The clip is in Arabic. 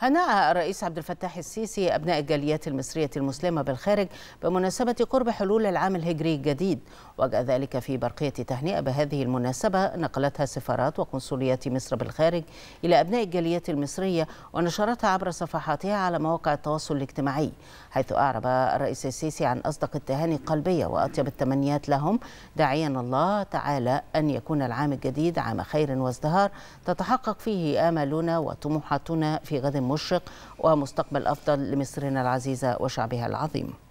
هنأ الرئيس عبد الفتاح السيسي أبناء الجاليات المصرية المسلمة بالخارج بمناسبة قرب حلول العام الهجري الجديد وجاء ذلك في برقية تهنئة بهذه المناسبة نقلتها سفارات وقنصليات مصر بالخارج إلى أبناء الجاليات المصرية ونشرتها عبر صفحاتها على مواقع التواصل الاجتماعي حيث أعرب الرئيس السيسي عن أصدق التهاني القلبية وأطيب التمنيات لهم داعيا الله تعالى أن يكون العام الجديد عام خير وازدهار تتحقق فيه آمالنا وطموحاتنا في غد مشرق ومستقبل أفضل لمصرنا العزيزة وشعبها العظيم